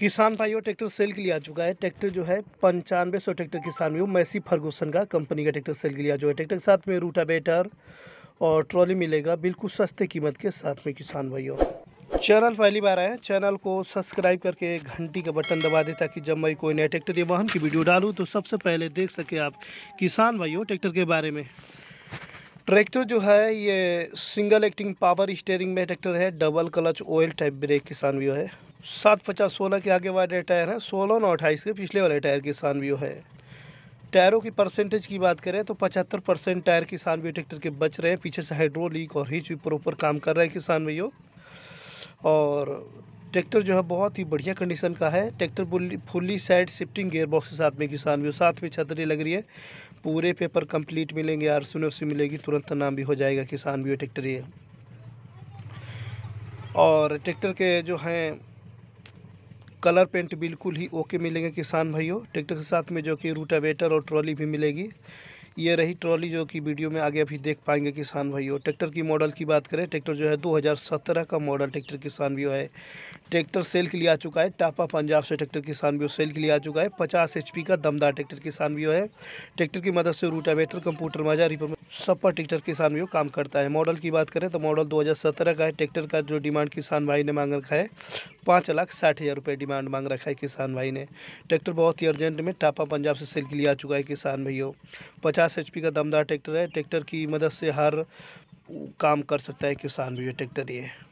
किसान भाइयों tractor sale के लिए आ चुका है ट्रैक्टर जो है पंचानवे सौ ट्रैक्टर किसान भाइयों मैसी फर्गूसन का कंपनी का ट्रैक्टर सेल के लिए आ चुका है ट्रैक्टर के साथ में रूटावेटर और ट्रॉली मिलेगा बिल्कुल सस्ते कीमत के साथ में किसान भाइयों चैनल पहली बार आए चैनल को सब्सक्राइब करके घंटी का बटन दबा दें ताकि जब मैं कोई नया ट्रैक्टर या वाहन की वीडियो डालूँ तो सबसे पहले देख सके आप किसान भाइयों ट्रैक्टर के बारे में ट्रैक्टर जो है ये सिंगल एक्टिंग पावर स्टेयरिंग में ट्रैक्टर है double clutch oil type brake किसान भी है सात पचास सोलह के आगे वाले टायर हैं सोलह नौ अट्ठाईस के पिछले वाले टायर की व्यू है टायरों की परसेंटेज की बात करें तो पचहत्तर परसेंट टायर किसान भी ट्रैक्टर के बच रहे हैं पीछे से हाइड्रोलिक और हिच भी प्रॉपर काम कर रहे हैं किसान भैया और ट्रैक्टर जो है बहुत ही बढ़िया कंडीशन का है tractor fully side shifting gear box के साथ में किसान भी साथ में छतरी लग रही है पूरे पेपर कंप्लीट मिलेंगे आर सुन से मिलेगी तुरंत नाम भी हो जाएगा किसान भी ट्रैक्टर ये और ट्रैक्टर के जो हैं कलर पेंट बिल्कुल ही ओके मिलेंगे किसान भाइयों ट्रैक्टर के साथ में जो कि रूटावेटर और ट्रॉली भी मिलेगी ये रही ट्रॉली जो कि वीडियो में आगे अभी देख पाएंगे किसान भाइयों ट्रैक्टर की मॉडल की बात करें ट्रैक्टर जो है 2017 का मॉडल ट्रैक्टर किसान भी है ट्रैक्टर सेल के लिए आ चुका है टापा पंजाब से ट्रैक्टर किसान भी सेल के लिए आ चुका है पचास एच का दमदार ट्रैक्टर किसान भी है ट्रैक्टर की मदद से रूटावेटर कंप्यूटर माजा रिपोर्ट सब पर ट्रैक्टर किसान भी काम करता है मॉडल की बात करें तो मॉडल 2017 का है ट्रैक्टर का जो डिमांड किसान भाई ने मांग रखा है पाँच लाख साठ हज़ार रुपये डिमांड मांग रखा है किसान भाई ने ट्रैक्टर बहुत ही अर्जेंट में टापा पंजाब से सेल के लिए आ चुका है किसान भाइयों पचास एच का दमदार ट्रैक्टर है ट्रैक्टर की मदद से हर काम कर सकता है किसान भैया ट्रैक्टर ये